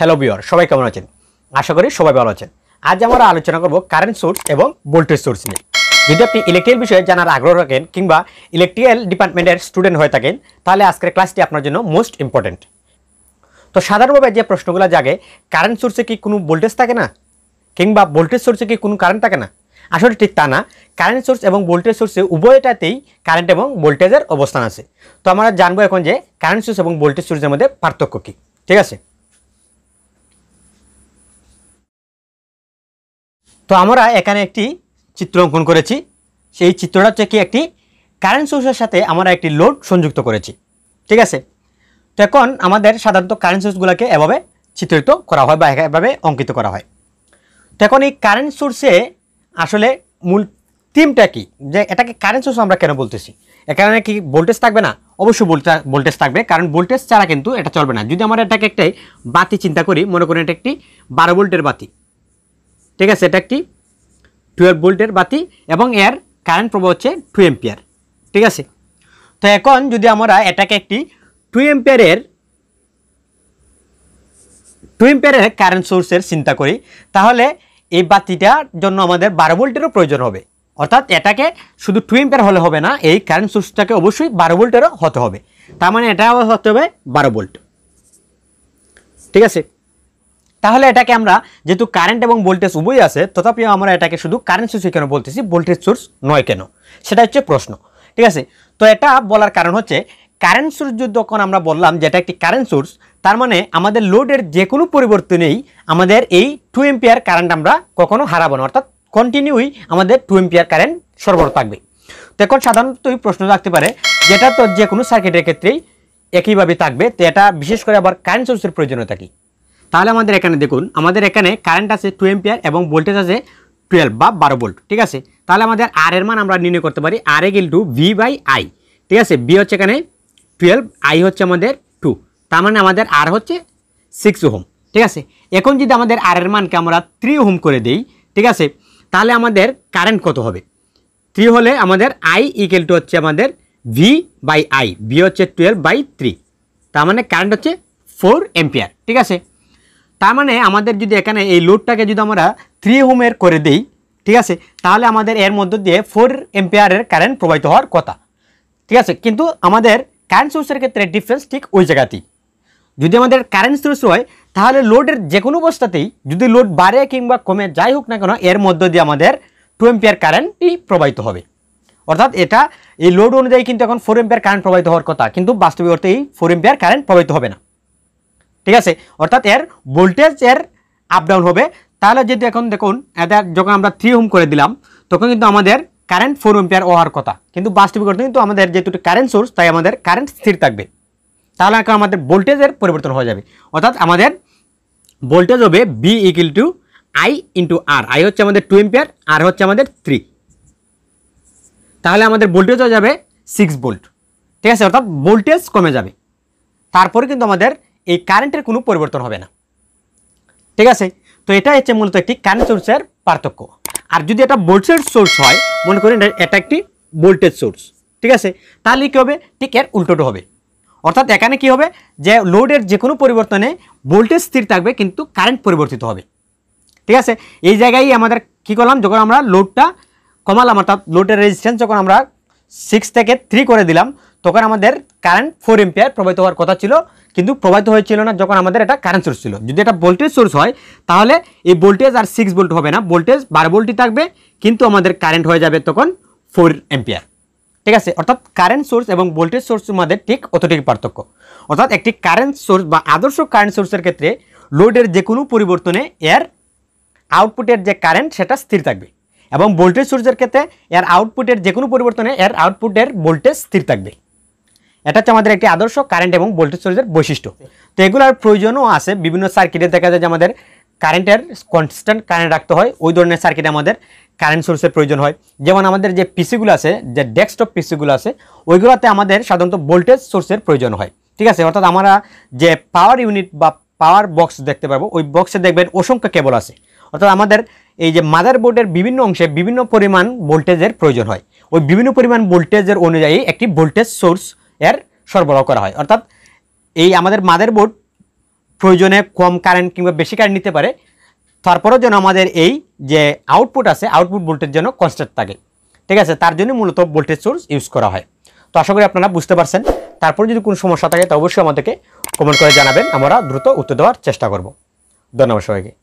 hello বিওর সবাই কেমন আছেন আশা করি সবাই ভালো আছেন আজ আমরা আলোচনা করব কারেন্ট সোর্স এবং ভোল্টেজ সোর্স নিয়ে যদি আপনি ইলেকট্রিক্যাল বিষয়ে জানার আগ্রহ রাখেন কিংবা ইলেকট্রিক্যাল ডিপার্টমেন্টের স্টুডেন্ট হয়ে থাকেন তাহলে আজকের ক্লাসটি আপনার জন্য মোস্ট ইম্পর্টেন্ট তো সাধারণভাবে যে প্রশ্নগুলো জাগে কারেন্ট সোর্সে কি কোনো ভোল্টেজ থাকে না কিংবা ভোল্টেজ সোর্সে কি কোনো কারেন্ট থাকে না আসলে ঠিক তা না কারেন্ট সোর্স এবং ভোল্টেজ সোর্সে উভয়টাতেই কারেন্ট এবং ভোল্টেজের অবস্থান আছে তো আমরা জানবো এখন যে কারেন্ট সোর্স এবং ভোল্টেজ সোর্সের মধ্যে পার্থক্য কী ঠিক আছে তো আমরা এখানে একটি চিত্র অঙ্কন করেছি সেই চিত্রটা হচ্ছে কি একটি কারেন্ট সোর্সের সাথে আমরা একটি লোড সংযুক্ত করেছি ঠিক আছে তো এখন আমাদের সাধারণত কারেন্ট সোর্সগুলোকে এভাবে চিত্রিত করা হয় বা এভাবে অঙ্কিত করা হয় তো এখন এই কারেন্ট সোর্সে আসলে মূল থিমটা কি যে এটাকে কারেন্ট সোর্স আমরা কেন বলতেছি এখানে কি ভোল্টেজ থাকবে না অবশ্যই ভোল্টেজ থাকবে কারণ ভোল্টেজ ছাড়া কিন্তু এটা চলবে না যদি আমরা এটাকে একটাই বাতি চিন্তা করি মনে করেন এটা একটি বারো ভোল্টের বাতি ঠিক আছে এটা একটি টুয়েলভ ভোল্টের বাতি এবং এর কারেন্ট প্রবাহ হচ্ছে টু এম্পিয়ার ঠিক আছে তো এখন যদি আমরা এটাকে একটি টু এম্পিয়ারের টু এম্পিয়ারের কারেন্ট সোর্সের চিন্তা করি তাহলে এই বাতিটার জন্য আমাদের বারো ভোল্টেরও প্রয়োজন হবে অর্থাৎ এটাকে শুধু টু এম্পিয়ার হলে হবে না এই কারেন্ট সোর্সটাকে অবশ্যই বারো ভোল্টেরও হতে হবে তার মানে এটা হতে হবে বারো ভোল্ট ঠিক আছে তাহলে এটাকে আমরা যেহেতু কারেন্ট এবং ভোল্টেজ উভয় আছে তথাপিও আমরা এটাকে শুধু কারেন্ট সোর্স কেন বলতেছি ভোল্টেজ সোর্স নয় কেন সেটা হচ্ছে প্রশ্ন ঠিক আছে তো এটা বলার কারণ হচ্ছে কারেন্ট সোর্স যখন আমরা বললাম যে এটা একটি কারেন্ট সোর্স তার মানে আমাদের লোডের যে কোনো পরিবর্তনেই আমাদের এই টু এম্পিয়ার কারেন্ট আমরা কখনো হারাবো না অর্থাৎ কন্টিনিউই আমাদের টু এম্পিয়ার কারেন্ট সরবরাহ থাকবে তো এখন সাধারণত প্রশ্ন থাকতে পারে যেটা তো যে কোনো সার্কিটের ক্ষেত্রেই একইভাবে থাকবে তো এটা বিশেষ করে আবার কারেন্ট সোর্সের প্রয়োজনীয়তা কী তাহলে আমাদের এখানে দেখুন আমাদের এখানে কারেন্ট আছে টু এম্পিয়ার এবং ভোল্টেজ আছে টুয়েলভ বা বারো ভোল্ট ঠিক আছে তাহলে আমাদের আর এর মান আমরা নির্ণয় করতে পারি আর এ টু ভি বাই আই ঠিক আছে বি হচ্ছে এখানে টুয়েলভ আই হচ্ছে আমাদের টু তার মানে আমাদের আর হচ্ছে সিক্স হোম ঠিক আছে এখন যদি আমাদের আর এর মানকে আমরা থ্রি হোম করে দিই ঠিক আছে তাহলে আমাদের কারেন্ট কত হবে থ্রি হলে আমাদের আই ইকেল টু হচ্ছে আমাদের ভি বাই আই ভি হচ্ছে টুয়েলভ বাই থ্রি তার মানে কারেন্ট হচ্ছে ফোর এম্পিয়ার ঠিক আছে তার মানে আমাদের যদি এখানে এই লোডটাকে যদি আমরা থ্রি হোমের করে দিই ঠিক আছে তাহলে আমাদের এর মধ্য দিয়ে ফোর এম্পিয়ারের কারেন্ট প্রবাহিত হওয়ার কথা ঠিক আছে কিন্তু আমাদের কারেন্ট সোর্সের ক্ষেত্রে ডিফারেন্স ঠিক ওই জায়গাতেই যদি আমাদের কারেন্ট সোর্স হয় তাহলে লোডের যে কোনো অবস্থাতেই যদি লোড বাড়ে কিংবা কমে যাই হোক না কেন এর মধ্য দিয়ে আমাদের টু এম্পিয়ার কারেন্টই প্রবাহিত হবে অর্থাৎ এটা এই লোড অনুযায়ী কিন্তু এখন ফোর এম্পিয়ার কারেন্ট প্রবাহিত হওয়ার কথা কিন্তু বাস্তবিক অর্থে এই ফোর এম্পিয়ার কারেন্ট প্রবাহিত হবে না ঠিক আছে অর্থাৎ এর ভোল্টেজ এর আপ ডাউন হবে তাহলে যদি এখন দেখুন এটা যখন আমরা থ্রি হোম করে দিলাম তখন কিন্তু আমাদের কারেন্ট ফোর এম্পিয়ার ওয়ার কথা কিন্তু করতে কিন্তু আমাদের যেহেতু কারেন্ট সোর্স তাই আমাদের কারেন্ট স্থির থাকবে তাহলে এখন আমাদের ভোল্টেজের পরিবর্তন হয়ে যাবে অর্থাৎ আমাদের ভোল্টেজ হবে V equal to I into R I হচ্ছে আমাদের টু এম্পিয়ার আর হচ্ছে আমাদের থ্রি তাহলে আমাদের ভোল্টেজ হয়ে যাবে সিক্স ভোল্ট ঠিক আছে অর্থাৎ ভোল্টেজ কমে যাবে তারপরে কিন্তু আমাদের এই কারেন্টের কোনো পরিবর্তন হবে না ঠিক আছে তো এটা হচ্ছে মূলত একটি কারেন্ট সোর্সের পার্থক্য আর যদি এটা ভোল্টেজ সোর্স হয় মনে করেন এটা একটি ভোল্টেজ সোর্স ঠিক আছে তাহলে কী হবে ঠিক এর উল্টোটো হবে অর্থাৎ এখানে কি হবে যে লোডের যে কোনো পরিবর্তনে ভোল্টেজ স্থির থাকবে কিন্তু কারেন্ট পরিবর্তিত হবে ঠিক আছে এই জায়গায় আমাদের কি করলাম যখন আমরা লোডটা কমালাম অর্থাৎ লোডের রেজিস্ট্যান্স যখন আমরা সিক্স থেকে থ্রি করে দিলাম তখন আমাদের কারেন্ট ফোর এম্পিয়ার প্রবাহিত হওয়ার কথা ছিল কিন্তু প্রবাহিত হয়েছিল না যখন আমাদের এটা কারেন্ট সোর্স ছিল যদি এটা ভোল্টেজ সোর্স হয় তাহলে এই ভোল্টেজ আর সিক্স ভোল্ট হবে না ভোল্টেজ বারো ভোল্টই থাকবে কিন্তু আমাদের কারেন্ট হয়ে যাবে তখন ফোর এম্পিয়ার ঠিক আছে অর্থাৎ কারেন্ট সোর্স এবং ভোল্টেজ সোর্স মধ্যে ঠিক অতটুকু পার্থক্য অর্থাৎ একটি কারেন্ট সোর্স বা আদর্শ কারেন্ট সোর্সের ক্ষেত্রে লোডের যে কোনো পরিবর্তনে এর আউটপুটের যে কারেন্ট সেটা স্থির থাকবে এবং ভোল্টেজ সোর্সের ক্ষেত্রে এর আউটপুটের যে কোনো পরিবর্তনে এর আউটপুটের ভোল্টেজ স্থির থাকবে এটা হচ্ছে আমাদের একটি আদর্শ কারেন্ট এবং ভোল্টেজ সোর্সের বৈশিষ্ট্য তো এগুলোর প্রয়োজনও আছে বিভিন্ন সার্কিটে দেখা যায় যে আমাদের কারেন্টের কনস্ট্যান্ট কারেন্ট রাখতে হয় ওই ধরনের সার্কিটে আমাদের কারেন্ট সোর্সের প্রয়োজন হয় যেমন আমাদের যে পিসিগুলো আছে যে ডেস্কটপ পিসিগুলো আছে ওইগুলোতে আমাদের সাধারণত ভোল্টেজ সোর্সের প্রয়োজন হয় ঠিক আছে অর্থাৎ আমরা যে পাওয়ার ইউনিট বা পাওয়ার বক্স দেখতে পাবো ওই বক্সে দেখবেন অসংখ্য কেবল আছে অর্থাৎ আমাদের এই যে মাদার বোর্ডের বিভিন্ন অংশে বিভিন্ন পরিমাণ ভোল্টেজের প্রয়োজন হয় ওই বিভিন্ন পরিমাণ ভোল্টেজের অনুযায়ী একটি ভোল্টেজ সোর্স এর সরবরাহ করা হয় অর্থাৎ এই আমাদের মাদার বোর্ড প্রয়োজনে কম কারেন্ট কিংবা বেশি কারেন্ট নিতে পারে তারপরেও যেন আমাদের এই যে আউটপুট আছে আউটপুট ভোল্টেজ যেন কনস্ট্যান্ট থাকে ঠিক আছে তার জন্য মূলত ভোল্টেজ সোর্স ইউজ করা হয় তো আশা করি আপনারা বুঝতে পারছেন তারপর যদি কোনো সমস্যা থাকে তা অবশ্যই আমাদেরকে কমেন্ট করে জানাবেন আমরা দ্রুত উত্তর দেওয়ার চেষ্টা করব ধন্যবাদ সবাইকে